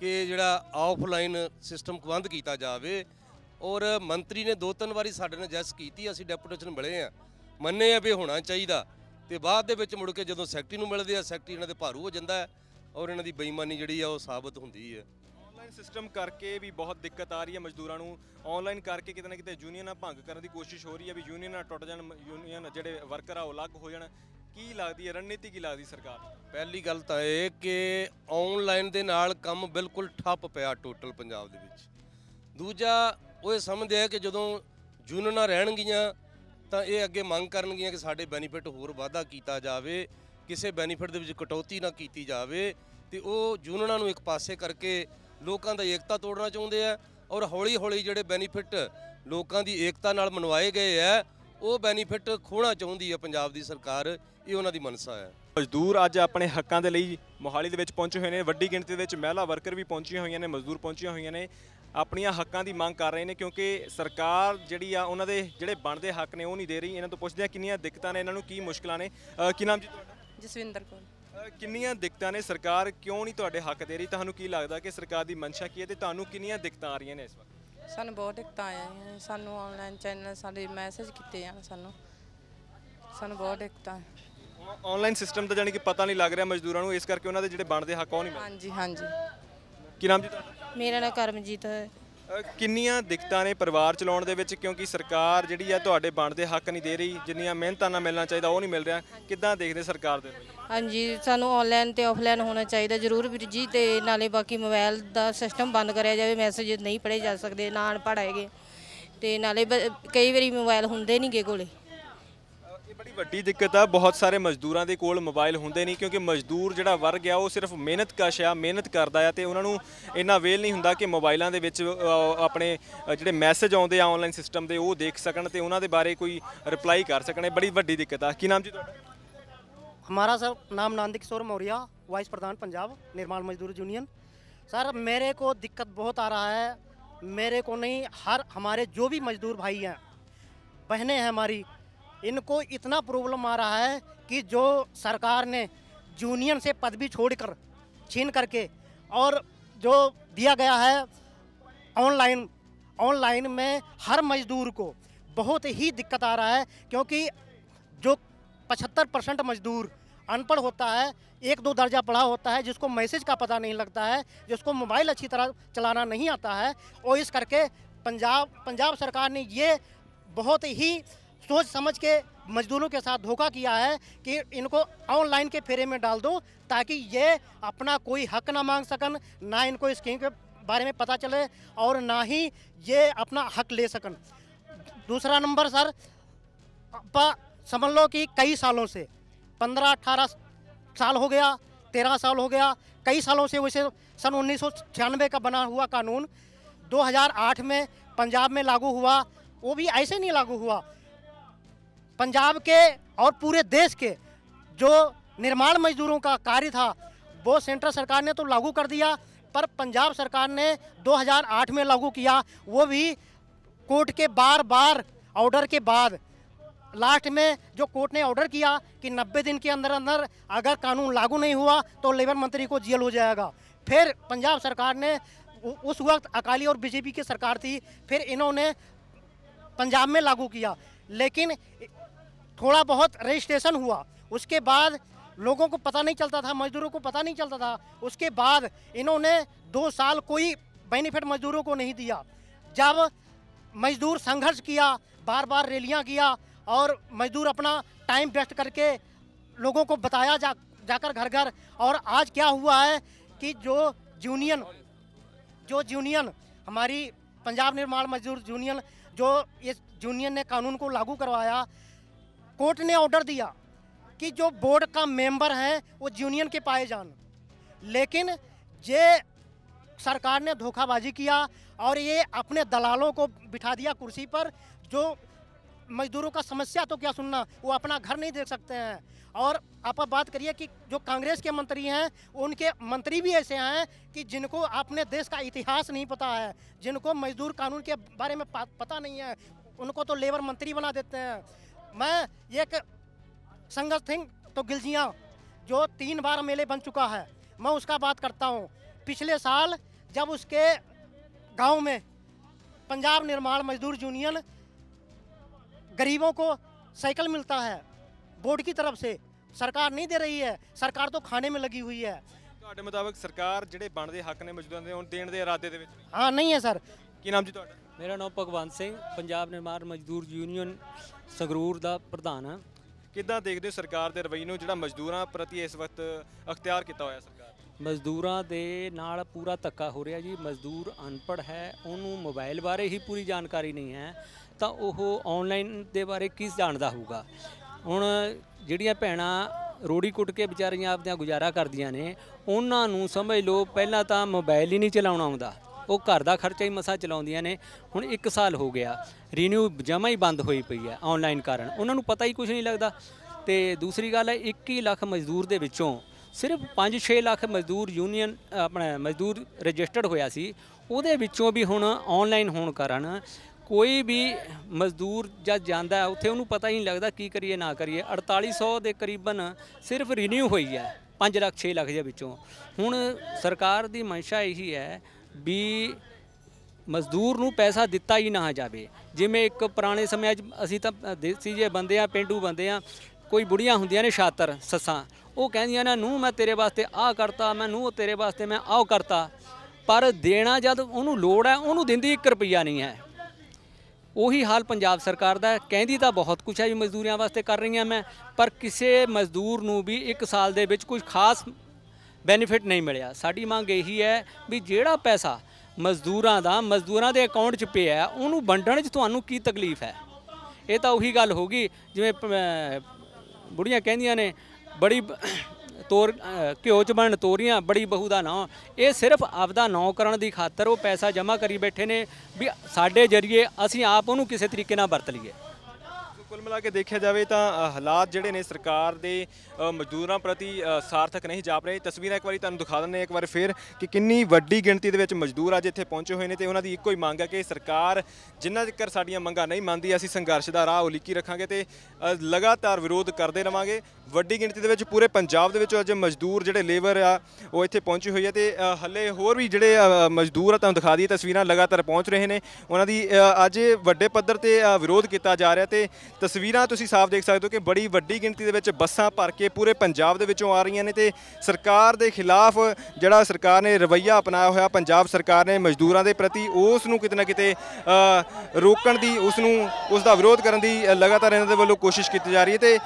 [SPEAKER 6] ਕਿ ਜਿਹੜਾ ਆਫਲਾਈਨ ਸਿਸਟਮ ਬੰਦ ਕੀਤਾ ਜਾਵੇ ਔਰ ਮੰਤਰੀ ਨੇ ਦੋ ਤਿੰਨ ਵਾਰੀ ਸਾਡੇ ਨਾਲ ਜੈਸ ਕੀਤੀ ਅਸੀਂ ਡੈਪੂਟੇਸ਼ਨ ਮਿਲੇ ਆ ਮੰਨੇ ਆ ਵੀ ਹੋਣਾ ਚਾਹੀਦਾ ਤੇ ਬਾਅਦ ਦੇ ਵਿੱਚ ਮੁੜ ਕੇ ਜਦੋਂ ਸੈਕਟਰੀ ਨੂੰ ਮਿਲਦੇ ਆ ਸੈਕਟਰੀ ਇਹਨਾਂ ਦੇ ਭਾਰੂ ਹੋ ਜਾਂਦਾ ਔਰ ਇਹਨਾਂ ਦੀ ਬੇਈਮਾਨੀ ਜਿਹੜੀ ਆ ਉਹ ਸਾਬਤ ਹੁੰਦੀ ਹੈ ਆਨਲਾਈਨ ਸਿਸਟਮ
[SPEAKER 1] ਕਰਕੇ ਵੀ ਬਹੁਤ ਦਿੱਕਤ ਆ ਰਹੀ ਹੈ ਮਜ਼ਦੂਰਾਂ ਨੂੰ ਆਨਲਾਈਨ ਕਰਕੇ ਕਿਤੇ ਨਾ ਕਿਤੇ ਯੂਨੀਅਨਾਂ ਭੰਗ ਕਰਨ ਦੀ ਕੋਸ਼ਿਸ਼ ਹੋ ਰਹੀ ਹੈ ਵੀ ਯੂਨੀਅਨਾਂ ਟੁੱਟ ਜਾਣ ਯੂਨੀਅਨ ਜਿਹੜੇ ਵਰਕਰ ਆ ਉਹ ਅਲੱਗ ਹੋ ਜਾਣ ਕੀ ਲੱਗਦੀ ਹੈ ਰਣਨੀਤੀ ਕੀ ਲੱਗਦੀ ਸਰਕਾਰ
[SPEAKER 6] ਪਹਿਲੀ ਗੱਲ ਤਾਂ ਇਹ ਕਿ ਆਨਲਾਈਨ ਦੇ ਨਾਲ ਕੰਮ ਬਿਲਕੁਲ ਠੱਪ ਪਿਆ ਟੋਟਲ ਪੰਜਾਬ ਦੇ ਵਿੱਚ ਦੂਜਾ ਉਹ ਇਹ ਸਮਝਦੇ ਆ ਕਿ ਜਦੋਂ ਰਹਿਣ ਰਹਿਣਗੀਆਂ ਤਾਂ ਇਹ ਅੱਗੇ ਮੰਗ ਕਰਨਗੀਆਂ ਕਿ ਸਾਡੇ ਬੈਨੀਫਿਟ ਹੋਰ ਵਾਧਾ ਕੀਤਾ ਜਾਵੇ ਕਿਸੇ ਬੈਨੀਫਿਟ ਦੇ ਵਿੱਚ ਕਟੌਤੀ ਨਾ ਕੀਤੀ ਜਾਵੇ ਤੇ ਉਹ ਯੂਨੀਅਨਾਂ ਨੂੰ ਇੱਕ ਪਾਸੇ ਕਰਕੇ ਲੋਕਾਂ ਦਾ ਏਕਤਾ ਤੋੜਨਾ ਚਾਹੁੰਦੇ ਆ ਔਰ ਹੌਲੀ-ਹੌਲੀ ਜਿਹੜੇ ਬੈਨੀਫਿਟ ਲੋਕਾਂ ਦੀ ਏਕਤਾ ਨਾਲ ਮਨਵਾਏ ਗਏ ਆ ਉਹ ਬੈਨੀਫਿਟ ਖੋਣਾ ਚਾਹੁੰਦੀ ਹੈ ਪੰਜਾਬ ਦੀ ਸਰਕਾਰ ਇਹ ਉਹਨਾਂ ਦੀ ਮਨਸਾ ਹੈ
[SPEAKER 1] ਮਜ਼ਦੂਰ ਅੱਜ ਆਪਣੇ ਹੱਕਾਂ ਦੇ ਲਈ
[SPEAKER 6] ਮੋਹਾਲੀ ਦੇ ਵਿੱਚ ਪਹੁੰਚੇ ਹੋਏ ਨੇ ਵੱਡੀ ਗਿਣਤੀ ਦੇ ਵਿੱਚ ਮਹਿਲਾ ਵਰਕਰ ਵੀ ਪਹੁੰਚੀਆਂ ਹੋਈਆਂ ਨੇ ਮਜ਼ਦੂਰ ਪਹੁੰਚੀਆਂ ਹੋਈਆਂ ਨੇ
[SPEAKER 1] ਆਪਣੀਆਂ ਹੱਕਾਂ ਦੀ ਮੰਗ ਕਰ ਰਹੇ ਨੇ ਕਿਉਂਕਿ ਸਰਕਾਰ ਜਿਹੜੀ ਆ ਉਹਨਾਂ ਦੇ ਜਿਹੜੇ ਬਣਦੇ ਹੱਕ ਨੇ ਉਹ ਨਹੀਂ ਦੇ ਰਹੀ ਇਹਨਾਂ ਤੋਂ ਪੁੱਛਦੇ ਆ ਕਿੰਨੀਆਂ ਦਿੱਕਤਾਂ ਨੇ ਇਹਨਾਂ ਨੂੰ ਕੀ ਮੁਸ਼ਕਲਾਂ ਨੇ ਕੀ ਨਾਮ ਜੀ ਤੁਹਾਡਾ
[SPEAKER 7] ਜਸਵਿੰਦਰ ਕੌਰ
[SPEAKER 1] ਕਿੰਨੀਆਂ ਦਿੱਕਤਾਂ ਨੇ ਸਰਕਾਰ ਕਿਉਂ ਨਹੀਂ ਤੁਹਾਡੇ ਹੱਕ ਦੇ ਰਹੀ ਤੁਹਾਨੂੰ ਕੀ ਲੱਗਦਾ ਕਿ ਸਰਕਾਰ ਦੀ ਮਨਸ਼ਾ ਕੀ ਹੈ ਤੇ ਤੁਹਾਨੂੰ ਕਿੰਨੀਆਂ ਦਿੱਕਤਾਂ ਆ ਰਹੀਆਂ ਨੇ ਇਸ
[SPEAKER 4] ਵਕਤ ਸਾਨੂੰ ਬਹੁਤ ਦਿੱਕਤਾਂ ਆਈਆਂ ਸਾਨੂੰ ਆਨਲਾਈਨ ਚੈਨਲ ਸਾਡੇ ਮੈਸੇਜ ਕੀਤੇ ਜਾਣ
[SPEAKER 7] ਸਾਨੂੰ ਸਾਨੂੰ ਬਹੁਤ ਦਿੱਕਤਾਂ
[SPEAKER 1] ਆਨਲਾਈਨ ਸਿਸਟਮ ਤਾਂ ਜਾਨੀ ਕਿ ਪਤਾ ਨਹੀਂ ਲੱਗ ਰਿਹਾ ਮਜ਼ਦੂਰਾਂ ਨੂੰ ਇਸ ਕਰਕੇ ਉਹਨਾਂ ਦੇ ਜਿਹੜੇ ਬਣਦੇ ਹੱਕ ਉਹ ਨਹੀਂ ਮਿਲਦੇ ਹਾਂਜੀ ਹਾਂਜੀ ਕੀ ਨਾਮ ਜੀ ਤੁਹਾਡਾ
[SPEAKER 7] ਮੇਰਾ ਨਾਮ ਕਰਮਜੀਤ ਹੈ
[SPEAKER 1] ਕਿੰਨੀਆਂ ਦਿੱਕਤਾਂ ਨੇ ਪਰਿਵਾਰ ਚਲਾਉਣ ਦੇ ਵਿੱਚ ਕਿਉਂਕਿ ਸਰਕਾਰ ਜਿਹੜੀ ਆ ਤੁਹਾਡੇ ਬਣਦੇ ਹੱਕ ਨਹੀਂ ਦੇ ਰਹੀ ਜਿੰਨੀਆਂ ਮਿਹਨਤਾਂ ਨਾਲ ਮਿਲਣਾ ਚਾਹੀਦਾ ਉਹ ਨਹੀਂ ਮਿਲ ਰਿਹਾ ਕਿੱਦਾਂ ਦੇਖਦੇ ਸਰਕਾਰ ਦੇ
[SPEAKER 7] ਹਾਂਜੀ ਸਾਨੂੰ ਆਨਲਾਈਨ ਤੇ ਆਫਲਾਈਨ ਹੋਣਾ ਚਾਹੀਦਾ ਜ਼ਰੂਰ ਵੀਰ ਜੀ ਤੇ ਨਾਲੇ ਬਾਕੀ ਮੋਬਾਈਲ ਦਾ ਸਿਸਟਮ ਬੰਦ ਕਰਿਆ ਜਾਵੇ ਮੈਸੇਜ ਨਹੀਂ ਪੜੇ ਜਾ ਸਕਦੇ ਨਾ ਪੜਾਏਗੇ ਹੈਗੇ ਤੇ ਨਾਲੇ ਕਈ ਵਾਰੀ ਮੋਬਾਈਲ ਹੁੰਦੇ ਨਹੀਂਗੇ ਕੋਲੇ
[SPEAKER 1] ਇਹ ਬੜੀ ਵੱਡੀ ਦਿੱਕਤ ਆ ਬਹੁਤ ਸਾਰੇ ਮਜ਼ਦੂਰਾਂ ਦੇ ਕੋਲ ਮੋਬਾਈਲ ਹੁੰਦੇ ਨਹੀਂ ਕਿਉਂਕਿ ਮਜ਼ਦੂਰ ਜਿਹੜਾ ਵਰਗ ਆ ਉਹ ਸਿਰਫ ਮਿਹਨਤ ਕਸ਼ ਆ ਮਿਹਨਤ ਕਰਦਾ ਆ ਤੇ ਉਹਨਾਂ ਨੂੰ ਇੰਨਾ ਵੇਲ ਨਹੀਂ ਹੁੰਦਾ ਕਿ ਮੋਬਾਈਲਾਂ ਦੇ ਵਿੱਚ ਆਪਣੇ ਜਿਹੜੇ ਮੈਸੇਜ ਆਉਂਦੇ ਆ ਆਨਲਾਈਨ ਸਿਸਟਮ ਦੇ ਉਹ ਦੇਖ ਸਕਣ ਤੇ ਉਹਨਾਂ ਦੇ ਬਾਰੇ ਕੋਈ ਰਿਪਲਾਈ ਕਰ ਸਕਣ ਇਹ ਬੜੀ ਵੱਡੀ ਦਿੱਕਤ ਆ ਕੀ ਨਾਮ ਜੀ ਤੁਹਾਡਾ
[SPEAKER 7] ਹਮਾਰਾ ਸਰ ਨਾਮ नांद किशोर ਵਾਈਸ ਪ੍ਰਧਾਨ ਪੰਜਾਬ पंजाब ਮਜ਼ਦੂਰ ਯੂਨੀਅਨ ਸਰ ਮੇਰੇ ਕੋ ਦਿੱਕਤ ਬਹੁਤ ਆ ਰਹਾ ਹੈ ਮੇਰੇ ਕੋ ਨਹੀਂ ਹਰ हर ਜੋ ਵੀ ਮਜ਼ਦੂਰ ਭਾਈ ਹੈ हैं ਹੈ हैं इनको इतना प्रॉब्लम आ रहा है कि जो सरकार ने यूनियन से पदवी छोड़कर छीन करके और जो दिया गया है ऑनलाइन ऑनलाइन में हर मजदूर को बहुत ही दिक्कत आ रहा है क्योंकि जो पचहत्तर परसेंट मजदूर अनपढ़ होता है एक दो दर्जा पढ़ा होता है जिसको मैसेज का पता नहीं लगता है जिसको मोबाइल अच्छी तरह चलाना नहीं आता है और इस करके पंजाब पंजाब सरकार ने ये बहुत ही सोच समझ के मजदूरों के साथ धोखा किया है कि इनको ऑनलाइन के फेरे में डाल दो ताकि ये अपना कोई हक ना मांग सकन ना इनको स्कीम के बारे में पता चले और ना ही ये अपना हक ले सकन दूसरा नंबर सर समझ लो कि कई सालों से पंद्रह अठारह साल हो गया तेरह साल हो गया कई सालों से वैसे सन उन्नीस का बना हुआ कानून 2008 में पंजाब में लागू हुआ वो भी ऐसे नहीं लागू हुआ पंजाब के और पूरे देश के जो निर्माण मजदूरों का कार्य था वो सेंट्रल सरकार ने तो लागू कर दिया पर पंजाब सरकार ने 2008 में लागू किया वो भी कोर्ट के बार बार ऑर्डर के बाद लास्ट में जो कोर्ट ने ऑर्डर किया कि 90 दिन के अंदर अंदर अगर कानून लागू नहीं हुआ तो लेबर मंत्री को जेल हो जाएगा फिर पंजाब सरकार ने उस वक्त अकाली और बीजेपी की सरकार थी फिर इन्होंने पंजाब में लागू किया लेकिन थोड़ा बहुत रजिस्ट्रेशन हुआ उसके बाद लोगों को पता नहीं चलता था मजदूरों को पता नहीं चलता था उसके बाद इन्होंने दो साल कोई बेनिफिट मजदूरों को नहीं दिया जब मजदूर संघर्ष किया बार बार रैलियाँ किया और मजदूर अपना टाइम वेस्ट करके लोगों को बताया जा जाकर घर घर और आज क्या हुआ है कि जो यूनियन जो यूनियन हमारी पंजाब निर्माण मजदूर यूनियन जो इस यूनियन ने कानून को लागू करवाया कोर्ट ने ऑर्डर दिया कि जो बोर्ड का मेंबर है वो यूनियन के पाए जान लेकिन ये सरकार ने धोखाबाजी किया और ये अपने दलालों को बिठा दिया कुर्सी पर जो मजदूरों का समस्या तो क्या सुनना वो अपना घर नहीं देख सकते हैं और आप बात करिए कि जो कांग्रेस के मंत्री हैं उनके मंत्री भी ऐसे हैं कि जिनको अपने देश का इतिहास नहीं पता है जिनको मजदूर कानून के बारे में पता नहीं है उनको तो लेबर मंत्री बना देते हैं मैं एक संगत सिंह तो गिलजिया जो तीन बार मेले बन चुका है मैं उसका बात करता हूँ पिछले साल जब उसके गांव में पंजाब निर्माण मजदूर यूनियन गरीबों को साइकिल मिलता है बोर्ड की तरफ से ਸਰਕਾਰ ਨਹੀਂ ਦੇ ਰਹੀ ਹੈ ਸਰਕਾਰ ਤੋਂ ਖਾਣੇ ਮੇ ਲੱਗੀ ਹੋਈ ਹੈ
[SPEAKER 1] ਤੁਹਾਡੇ ਮੁਤਾਬਕ ਸਰਕਾਰ ਜਿਹੜੇ ਬਣਦੇ ਹੱਕ ਨੇ ਮਜ਼ਦੂਰਾਂ ਦੇ ਹੁਣ ਦੇਣ ਦੇ ਇਰਾਦੇ ਦੇ ਵਿੱਚ
[SPEAKER 7] ਹਾਂ ਨਹੀਂ ਹੈ ਸਰ
[SPEAKER 8] ਕੀ ਨਾਮ ਜੀ ਤੁਹਾਡਾ ਮੇਰਾ ਨਾਮ ਭਗਵੰਤ ਸਿੰਘ ਪੰਜਾਬ ਨਿਰਮਾਣ ਮਜ਼ਦੂਰ ਯੂਨੀਅਨ ਸੰਗਰੂਰ
[SPEAKER 1] ਦਾ ਪ੍ਰਧਾਨ ਹਾਂ ਕਿੱਦਾਂ ਦੇਖਦੇ ਹੋ ਸਰਕਾਰ ਦੇ ਰਵੱਈਏ ਨੂੰ ਜਿਹੜਾ ਮਜ਼ਦੂਰਾਂ ਪ੍ਰਤੀ ਇਸ ਵਕਤ ਅਖਤਿਆਰ ਕੀਤਾ ਹੋਇਆ ਸਰਕਾਰ
[SPEAKER 8] ਮਜ਼ਦੂਰਾਂ ਦੇ ਨਾਲ ਪੂਰਾ ਧੱਕਾ ਹੋ ਰਿਹਾ ਜੀ ਮਜ਼ਦੂਰ ਅਨਪੜ ਹੈ ਉਹਨੂੰ ਮੋਬਾਈਲ ਬਾਰੇ ਹੀ ਪੂਰੀ ਜਾਣਕਾਰੀ ਨਹੀਂ ਹੈ ਤਾਂ ਉਹ ਆਨਲਾਈਨ ਦੇ ਬਾਰੇ ਕੀ ਜਾਣਦਾ ਹੋਊਗਾ ਹੁਣ ਜਿਹੜੀਆਂ ਭੈਣਾਂ ਰੋੜੀ ਕੁੱਟ ਕੇ ਵਿਚਾਰੀਆਂ ਆਪਦੀਆਂ ਗੁਜ਼ਾਰਾ ਕਰਦੀਆਂ ਨੇ ਉਹਨਾਂ ਨੂੰ ਸਮਝ ਲਓ ਪਹਿਲਾਂ ਤਾਂ ਮੋਬਾਈਲ ਹੀ ਨਹੀਂ ਚਲਾਉਣਾ ਆਉਂਦਾ ਉਹ ਘਰ ਦਾ ਖਰਚਾ ਹੀ ਮਸਾ ਚਲਾਉਂਦੀਆਂ ਨੇ ਹੁਣ 1 ਸਾਲ ਹੋ ਗਿਆ ਰੀਨਿਊ ਜਮਾ ਹੀ ਬੰਦ ਹੋਈ ਪਈ ਹੈ ਆਨਲਾਈਨ ਕਾਰਨ ਉਹਨਾਂ ਨੂੰ ਪਤਾ ਹੀ ਕੁਝ ਨਹੀਂ ਲੱਗਦਾ ਤੇ ਦੂਸਰੀ ਗੱਲ ਹੈ 21 ਲੱਖ ਮਜ਼ਦੂਰ ਦੇ ਵਿੱਚੋਂ ਸਿਰਫ 5-6 ਲੱਖ ਮਜ਼ਦੂਰ ਯੂਨੀਅਨ ਆਪਣਾ ਮਜ਼ਦੂਰ ਰਜਿਸਟਰਡ ਹੋਇਆ ਸੀ ਉਹਦੇ ਵਿੱਚੋਂ ਵੀ ਹੁਣ ਆਨਲਾਈਨ ਹੋਣ ਕਾਰਨ ਕੋਈ ਵੀ ਮਜ਼ਦੂਰ ਜਦ ਜਾਂਦਾ ਉੱਥੇ ਉਹਨੂੰ ਪਤਾ ਹੀ ਨਹੀਂ ਲੱਗਦਾ ਕੀ ਕਰੀਏ ਨਾ ਕਰੀਏ 4800 ਦੇ ਕਰੀਬਨ ਸਿਰਫ ਰੀਨਿਊ ਹੋਈ ਹੈ 5 ਲੱਖ 6 ਲੱਖ ਦੇ ਵਿੱਚੋਂ ਹੁਣ ਸਰਕਾਰ ਦੀ ਮਨਸ਼ਾ ਇਹੀ ਹੈ ਵੀ ਮਜ਼ਦੂਰ ਨੂੰ ਪੈਸਾ ਦਿੱਤਾ ਹੀ ਨਾ ਜਾਵੇ ਜਿਵੇਂ ਇੱਕ ਪੁਰਾਣੇ ਸਮੇਂ 'ਚ ਅਸੀਂ ਤਾਂ ਦੇਸੀ ਜੇ ਬੰਦੇ ਆ ਪਿੰਡੂ ਬੰਦੇ ਆ ਕੋਈ ਬੁੜੀਆਂ ਹੁੰਦੀਆਂ ਨੇ ਸ਼ਾਤਰ ਸੱਸਾਂ ਉਹ ਕਹਿੰਦੀਆਂ ਨੇ ਨੂੰ ਮੈਂ ਤੇਰੇ ਵਾਸਤੇ ਆਹ ਕਰਤਾ ਮੈਂ ਨੂੰ ਤੇਰੇ ਵਾਸਤੇ ਮੈਂ ਆਹ ਕਰਤਾ ਪਰ ਦੇਣਾ ਜਦ ਉਹਨੂੰ ਲੋੜ ਹੈ ਉਹਨੂੰ ਦਿੰਦੀ 1 ਰੁਪਿਆ ਨਹੀਂ ਹੈ ਉਹੀ ਹਾਲ ਪੰਜਾਬ ਸਰਕਾਰ ਦਾ ਕਹਿੰਦੀ ਤਾਂ ਬਹੁਤ ਕੁਝ ਹੈ ਜੀ ਮਜ਼ਦੂਰੀਆਂ ਵਾਸਤੇ ਕਰ ਰਹੀਆਂ ਮੈਂ ਪਰ ਕਿਸੇ ਮਜ਼ਦੂਰ ਨੂੰ ਵੀ ਇੱਕ ਸਾਲ ਦੇ ਵਿੱਚ ਕੁਝ ਖਾਸ ਬੈਨੀਫਿਟ ਨਹੀਂ ਮਿਲਿਆ ਸਾਡੀ ਮੰਗ ਇਹੀ ਹੈ ਵੀ ਜਿਹੜਾ ਪੈਸਾ ਮਜ਼ਦੂਰਾਂ ਦਾ ਮਜ਼ਦੂਰਾਂ ਦੇ ਅਕਾਊਂਟ 'ਚ ਪਿਆ ਉਹਨੂੰ ਵੰਡਣ 'ਚ ਤੁਹਾਨੂੰ ਕੀ ਤਕਲੀਫ ਹੈ ਇਹ ਤਾਂ ਉਹੀ ਗੱਲ ਹੋ ਗਈ ਜਿਵੇਂ ਬੁੜੀਆਂ ਕਹਿੰਦੀਆਂ ਨੇ ਬੜੀ ਤੋਰ ਘਿਓ ਚ ਬਣ ਤੋਰੀਆਂ ਬੜੀ ਬਹੂ ਦਾ ਨਾਂ ਇਹ ਸਿਰਫ ਆਪਦਾ ਨਾਂ ਕਰਨ ਦੀ ਖਾਤਰ ਉਹ ਪੈਸਾ ਜਮ੍ਹਾਂ ਕਰੀ ਬੈਠੇ ਨੇ ਵੀ ਸਾਡੇ ਜਰੀਏ ਅਸੀਂ ਆਪ ਉਹਨੂੰ ਕਿਸੇ ਤਰੀਕੇ ਨਾਲ ਵਰਤ ਲਈਏ
[SPEAKER 1] ਕੁੱਲ ਮਿਲਾ ਕੇ ਦੇਖਿਆ ਜਾਵੇ ਤਾਂ ਹਾਲਾਤ ਜਿਹੜੇ ਨੇ ਸਰਕਾਰ ਦੇ ਮਜ਼ਦੂਰਾਂ ਪ੍ਰਤੀ ਸਾਰਥਕ ਨਹੀਂ ਜਾਪ ਰਹੇ ਤਸਵੀਰਾਂ ਇੱਕ ਵਾਰੀ ਤੁਹਾਨੂੰ ਦਿਖਾ ਦਿੰਨੇ ਇੱਕ ਵਾਰ ਫੇਰ ਕਿ ਕਿੰਨੀ ਵੱਡੀ ਗਿਣਤੀ ਦੇ ਵਿੱਚ ਮਜ਼ਦੂਰ ਅੱਜ ਇੱਥੇ ਪਹੁੰਚੇ ਹੋਏ ਨੇ ਤੇ ਉਹਨਾਂ ਦੀ ਇੱਕੋ ਹੀ ਮੰਗ ਹੈ ਕਿ ਸਰਕਾਰ ਜਿੰਨਾ ਚਿਰ ਸਾਡੀਆਂ ਮੰਗਾਂ ਨਹੀਂ ਮੰਨਦੀ ਅਸੀਂ ਸੰਘਰਸ਼ ਦਾ ਰਾਹ ਉਲੀਕੀ ਰੱਖਾਂਗੇ ਤੇ ਲਗਾਤਾਰ ਵਿਰੋਧ ਕਰਦੇ ਰਵਾਂਗੇ ਵੱਡੀ ਗਿਣਤੀ ਦੇ ਵਿੱਚ ਪੂਰੇ ਪੰਜਾਬ ਦੇ ਵਿੱਚ ਅੱਜ ਮਜ਼ਦੂਰ ਜਿਹੜੇ ਲੇਬਰ ਆ ਉਹ ਇੱਥੇ ਪਹੁੰਚੇ ਹੋਏ ਆ ਤੇ ਹੱਲੇ ਹੋਰ ਵੀ ਜਿਹੜੇ ਮਜ਼ਦੂਰ ਆ ਤੁਹਾਨੂੰ ਦਿਖਾ ਦਈਏ ਤਸਵੀਰਾਂ ਲਗਾਤਾਰ ਪਹੁੰਚ ਰਹੇ ਨੇ ਉਹਨਾਂ ਦੀ ਅੱਜ ਵੱਡੇ ਪੱਧਰ ਤੇ ਵਿਰੋਧ ਕੀਤਾ ਜਾ ਰਿਹਾ ਤੇ ਤਸਵੀਰਾਂ ਤੁਸੀਂ ਸਾਫ਼ ਦੇਖ ਸਕਦੇ ਹੋ ਕਿ ਬੜੀ ਵੱਡੀ ਗਿਣਤੀ ਦੇ ਵਿੱਚ ਬੱਸਾਂ ਭਰ ਕੇ ਪੂਰੇ ਪੰਜਾਬ ਦੇ ਵਿੱਚੋਂ ਆ ਰਹੀਆਂ ਨੇ ਤੇ ਸਰਕਾਰ ਦੇ ਖਿਲਾਫ ਜਿਹੜਾ ਸਰਕਾਰ ਨੇ ਰਵਈਆ ਅਪਣਾਇਆ ਹੋਇਆ ਪੰਜਾਬ ਸਰਕਾਰ ਨੇ ਮਜ਼ਦੂਰਾਂ ਦੇ ਪ੍ਰਤੀ ਉਸ ਨੂੰ ਕਿਤੇ ਨਾ ਕਿਤੇ ਰੋਕਣ ਦੀ ਉਸ ਨੂੰ ਉਸ ਦਾ ਵਿਰੋਧ ਕਰਨ ਦੀ ਲਗਾਤਾਰ ਇਹਨਾਂ ਦੇ ਵੱਲੋਂ ਕੋਸ਼ਿਸ਼ ਕੀਤੀ ਜਾ ਰਹੀ ਹੈ ਤੇ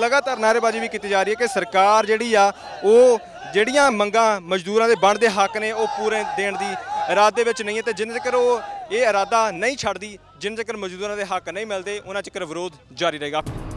[SPEAKER 1] ਲਗਾਤਾਰ ਨਾਅਰੇਬਾਜ਼ੀ ਵੀ ਕੀਤੀ ਜਾ ਰਹੀ ਹੈ ਕਿ ਸਰਕਾਰ ਜਿਹੜੀ ਆ ਉਹ ਜਿਹੜੀਆਂ ਮੰਗਾਂ ਮਜ਼ਦੂਰਾਂ ਦੇ ਬਣਦੇ ਹੱਕ ਨੇ ਉਹ ਪੂਰੇ ਦੇਣ ਦੀ ਇਰਾਦੇ ਵਿੱਚ ਨਹੀਂ ਹੈ ਤੇ ਜਿੰਨੇ ਤੱਕ ਉਹ ਇਹ ਇਰਾਦਾ ਨਹੀਂ ਛੱਡਦੀ ਜਿੰਨ ਤੱਕ ਮਜ਼ਦੂਰਾਂ ਦੇ ਹੱਕ ਨਹੀਂ ਮਿਲਦੇ ਉਹਨਾਂ ਚਿਰ ਵਿਰੋਧ ਜਾਰੀ ਰਹੇਗਾ